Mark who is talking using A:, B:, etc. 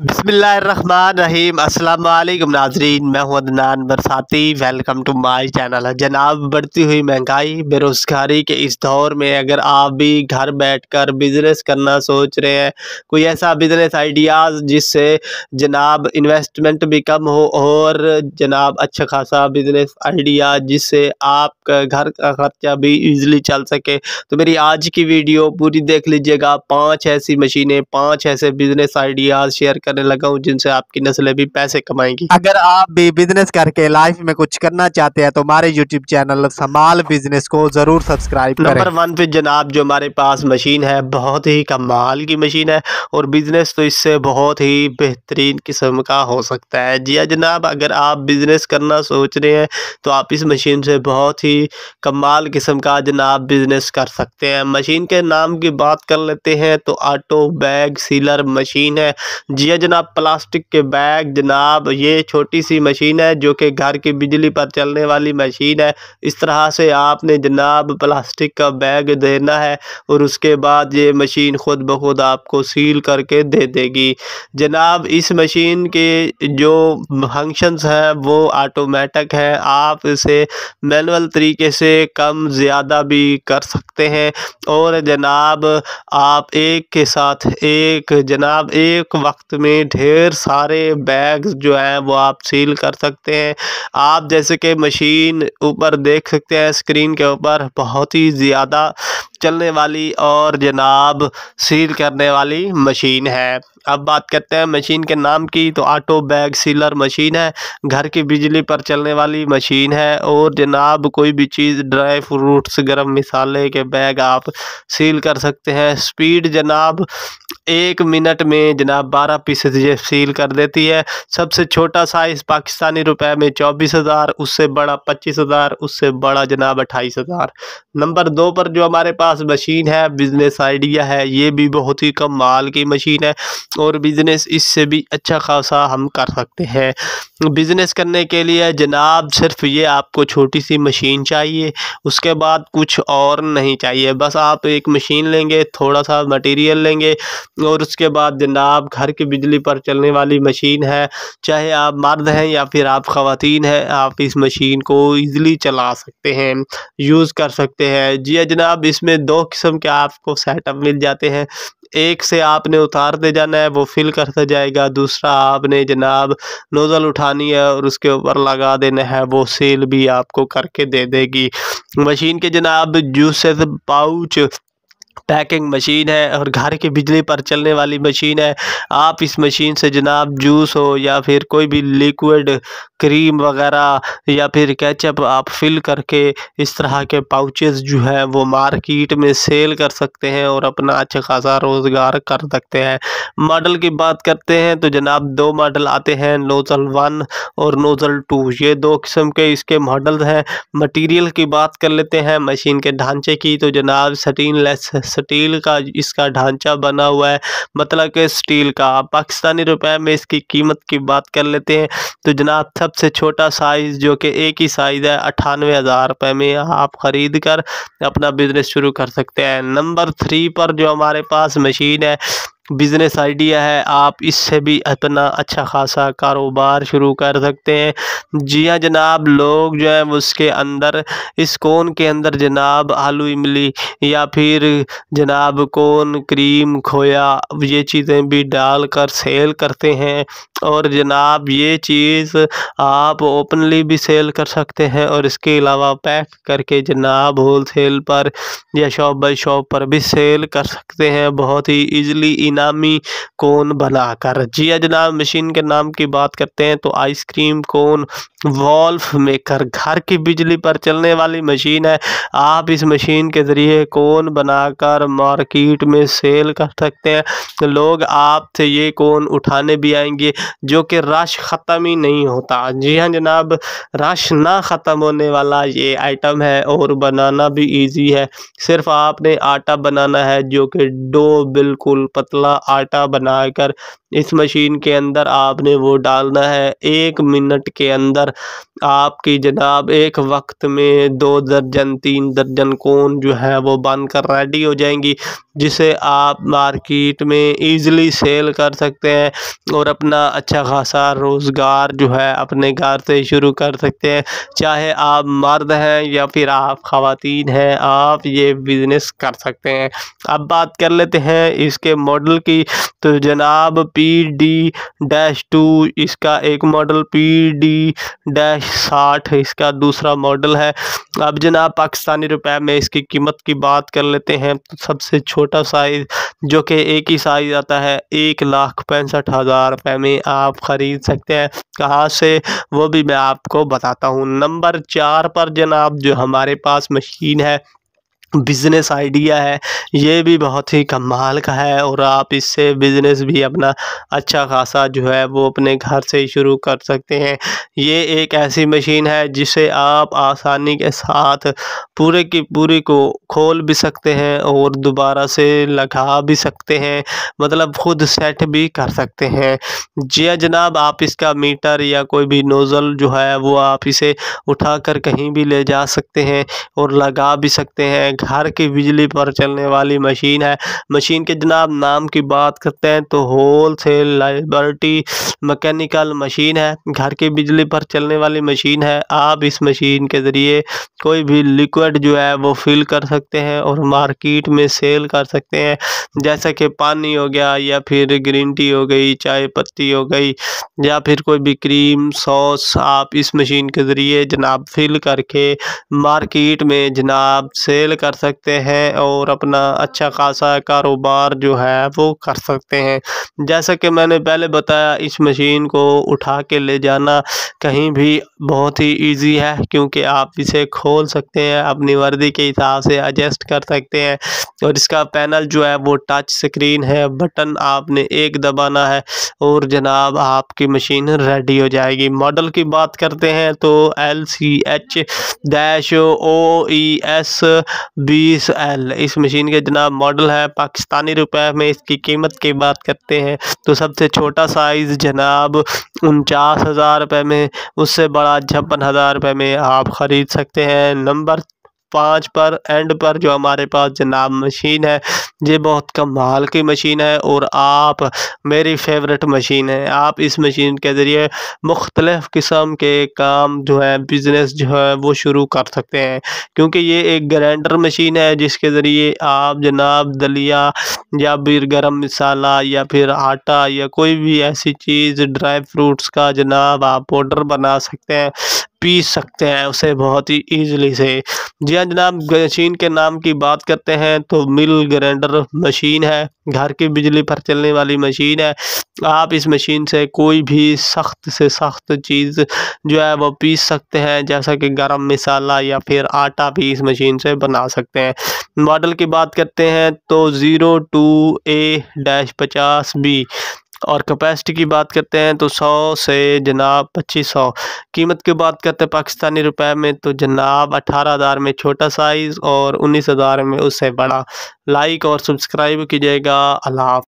A: बसमीम अल्लाम नाजरीन मैं हूँ अदनान बरसाती वेलकम टू माय चैनल जनाब बढ़ती हुई महंगाई बेरोज़गारी के इस दौर में अगर आप भी घर बैठकर बिज़नेस करना सोच रहे हैं कोई ऐसा बिज़नेस आइडियाज़ जिससे जनाब इन्वेस्टमेंट भी कम हो और जनाब अच्छा खासा बिज़नेस आइडिया जिससे आपका घर का खर्चा भी ईजिली चल सके तो मेरी आज की वीडियो पूरी देख लीजिएगा पाँच ऐसी मशीनें पाँच ऐसे बिज़नेस आइडियाज़ शेयर करने लगा हूँ जिनसे आपकी नस्लें भी पैसे कमाएंगी अगर आप भी बिजनेस करके लाइफ में कुछ करना चाहते हैं तो हमारे यूट्यूब चैनल समाल बिजनेस को जरूर सब्सक्राइब नंबर वन पे जनाब जो हमारे पास मशीन है बहुत ही कमाल की मशीन है और बिजनेस तो इससे बहुत ही बेहतरीन किस्म का हो सकता है जिया हाँ जनाब अगर आप बिजनेस करना सोच रहे हैं तो आप इस मशीन से बहुत ही कमाल किस्म का जनाब बिजनेस कर सकते हैं मशीन के नाम की बात कर लेते हैं तो ऑटो बैग सीलर मशीन है जी हाँ जनाब प्लास्टिक के बैग जनाब ये छोटी सी मशीन है जो कि घर की बिजली पर चलने वाली मशीन है इस तरह से आपने जनाब प्लास्टिक का बैग देना है और उसके बाद ये मशीन खुद ब खुद आपको सील करके दे देगी जनाब इस मशीन के जो फंक्शंस हैं वो ऑटोमेटिक हैं आप इसे मैनुअल तरीके से कम ज़्यादा भी कर सकते हैं और जनाब आप एक के साथ एक जनाब एक वक्त में में ढेर सारे बैग्स जो हैं वो आप सील कर सकते हैं आप जैसे कि मशीन ऊपर देख सकते हैं स्क्रीन के ऊपर बहुत ही ज़्यादा चलने वाली और जनाब सील करने वाली मशीन है अब बात करते हैं मशीन के नाम की तो ऑटो बैग सीलर मशीन है घर की बिजली पर चलने वाली मशीन है और जनाब कोई भी चीज़ ड्राई फ्रूट्स गर्म मिसाले के बैग आप सील कर सकते हैं स्पीड जनाब एक मिनट में जनाब बारह पीसेस ये सील कर देती है सबसे छोटा साइज़ पाकिस्तानी रुपए में चौबीस हज़ार उससे बड़ा पच्चीस हज़ार उससे बड़ा जनाब अट्ठाईस हज़ार नंबर दो पर जो हमारे पास मशीन है बिजनेस आइडिया है ये भी बहुत ही कम माल की मशीन है और बिज़नेस इससे भी अच्छा खासा हम कर सकते हैं बिज़नेस करने के लिए जनाब सिर्फ ये आपको छोटी सी मशीन चाहिए उसके बाद कुछ और नहीं चाहिए बस आप एक मशीन लेंगे थोड़ा सा मटेरियल लेंगे और उसके बाद जनाब घर की बिजली पर चलने वाली मशीन है चाहे आप मर्द हैं या फिर आप ख़वान हैं आप इस मशीन को ईज़िली चला सकते हैं यूज़ कर सकते हैं जी हाँ जनाब इसमें दो किस्म के आपको सेटअप मिल जाते हैं एक से आपने उतारते जाना है वो फिल करता जाएगा दूसरा आपने जनाब नोज़ल उठानी है और उसके ऊपर लगा देना है वो सेल भी आपको करके दे देगी मशीन के जनाब जूसेस पाउच पैकिंग मशीन है और घर की बिजली पर चलने वाली मशीन है आप इस मशीन से जनाब जूस हो या फिर कोई भी लिक्विड क्रीम वगैरह या फिर कैचअप आप फिल करके इस तरह के पाउचेस जो है वो मार्केट में सेल कर सकते हैं और अपना अच्छा खासा रोज़गार कर सकते हैं मॉडल की बात करते हैं तो जनाब दो मॉडल आते हैं नोज़ल वन और नोज़ल टू ये दो किस्म के इसके मॉडल हैं मटीरियल की बात कर लेते हैं मशीन के ढांचे की तो जनाब सटीनलेस स्टील का इसका ढांचा बना हुआ है मतलब के स्टील का पाकिस्तानी रुपए में इसकी कीमत की बात कर लेते हैं तो जनाब सबसे छोटा साइज़ जो कि एक ही साइज़ है अठानवे हज़ार रुपये में आप ख़रीद कर अपना बिज़नेस शुरू कर सकते हैं नंबर थ्री पर जो हमारे पास मशीन है बिज़नेस आइडिया है आप इससे भी अपना अच्छा खासा कारोबार शुरू कर सकते हैं जी हाँ जनाब लोग जो है उसके अंदर इस कोन के अंदर जनाब आलू इमली या फिर जनाब कोन क्रीम खोया ये चीज़ें भी डाल कर सेल करते हैं और जनाब ये चीज़ आप ओपनली भी सेल कर सकते हैं और इसके अलावा पैक करके जनाब होल सेल पर या शॉप बाई शॉप पर भी सेल कर सकते हैं बहुत ही ईजली इन इनामी कौन बना कर जी हाँ जनाब मशीन के नाम की बात करते हैं तो आइसक्रीम कौन वॉल्फ मेकर घर की बिजली पर चलने वाली मशीन है आप इस मशीन के ज़रिए कौन बनाकर मार्केट में सेल कर सकते हैं लोग आपसे ये कौन उठाने भी आएंगे जो कि रश ख़त्म ही नहीं होता जी हाँ जनाब रश ना ख़त्म होने वाला ये आइटम है और बनाना भी ईजी है सिर्फ आपने आटा बनाना है जो कि डो बिल्कुल पतला वाला आटा बनाकर इस मशीन के अंदर आपने वो डालना है एक मिनट के अंदर आपकी जनाब एक वक्त में दो दर्जन तीन दर्जन कोन जो है वो बनकर रेडी हो जाएंगी जिसे आप मार्केट में इजीली सेल कर सकते हैं और अपना अच्छा खासा रोज़गार जो है अपने घर से शुरू कर सकते हैं चाहे आप मर्द हैं या फिर आप ख़वातीन हैं आप ये बिज़नेस कर सकते हैं अब बात कर लेते हैं इसके मॉडल मॉडल की तो जनाब पी डी डैश टू इसका एक मॉडल पी डी डैश साठ इसका दूसरा मॉडल है अब जनाब पाकिस्तानी रुपए में इसकी कीमत की बात कर लेते हैं तो सबसे छोटा साइज़ जो कि एक ही साइज़ आता है एक लाख पैंसठ हज़ार रुपये में आप ख़रीद सकते हैं कहाँ से वो भी मैं आपको बताता हूँ नंबर चार पर जनाब जो हमारे पास मशीन है बिज़नेस आइडिया है ये भी बहुत ही कमाल का है और आप इससे बिज़नेस भी अपना अच्छा खासा जो है वो अपने घर से ही शुरू कर सकते हैं ये एक ऐसी मशीन है जिसे आप आसानी के साथ पूरे की पूरी को खोल भी सकते हैं और दोबारा से लगा भी सकते हैं मतलब ख़ुद सेट भी कर सकते हैं जी हाँ जनाब आप इसका मीटर या कोई भी नोज़ल जो है वो आप इसे उठा कर कहीं भी ले जा सकते हैं और लगा भी सकते हैं घर की बिजली पर चलने वाली मशीन है मशीन के जनाब नाम की बात करते हैं तो wholesale Liberty mechanical machine है घर की बिजली पर चलने वाली मशीन है आप इस मशीन के ज़रिए कोई भी लिक्विड जो है वो फिल कर सकते हैं और मार्केट में सेल कर सकते हैं जैसे कि पानी हो गया या फिर ग्रीन टी हो गई चाय पत्ती हो गई या फिर कोई भी क्रीम सॉस आप इस मशीन के ज़रिए जनाब फिल करके मार्केट में जनाब सेल कर कर सकते हैं और अपना अच्छा खासा कारोबार जो है वो कर सकते हैं जैसा कि मैंने पहले बताया इस मशीन को उठा के ले जाना कहीं भी बहुत ही इजी है क्योंकि आप इसे खोल सकते हैं अपनी वर्दी के हिसाब से एडजस्ट कर सकते हैं और इसका पैनल जो है वो टच स्क्रीन है बटन आपने एक दबाना है और जनाब आपकी मशीन रेडी हो जाएगी मॉडल की बात करते हैं तो L C H dash O E S बीस एल इस मशीन के जनाब मॉडल है पाकिस्तानी रुपए में इसकी कीमत की बात करते हैं तो सबसे छोटा साइज़ जनाब उनचास हज़ार रुपये में उससे बड़ा छप्पन हज़ार रुपये में आप ख़रीद सकते हैं नंबर पाँच पर एंड पर जो हमारे पास जनाब मशीन है ये बहुत कम हाल की मशीन है और आप मेरी फेवरेट मशीन है आप इस मशीन के ज़रिए मुख्तलफ़ किस्म के काम जो है बिज़नेस जो है वो शुरू कर सकते हैं क्योंकि ये एक ग्रैंडर मशीन है जिसके ज़रिए आप जनाब दलिया या फिर गर्म मसाला या फिर आटा या कोई भी ऐसी चीज़ ड्राई फ्रूट्स का जनाब आप पाउडर बना सकते हैं पीस सकते हैं उसे बहुत ही ईजिली से जी हाँ जनाब मशीन के नाम की बात करते हैं तो मिल ग्रैंडर तरफ मशीन है घर की बिजली पर चलने वाली मशीन है आप इस मशीन से कोई भी सख्त से सख्त चीज़ जो है वो पीस सकते हैं जैसा कि गरम मिसाला या फिर आटा भी इस मशीन से बना सकते हैं मॉडल की बात करते हैं तो ज़ीरो टू ए डैश पचास बी और कैपेसिटी की बात करते हैं तो सौ से जनाब पच्चीस सौ कीमत की बात करते हैं पाकिस्तानी रुपए में तो जनाब 18000 हज़ार में छोटा साइज़ और उन्नीस हज़ार में उससे बड़ा लाइक और सब्सक्राइब कीजिएगा अल्लाह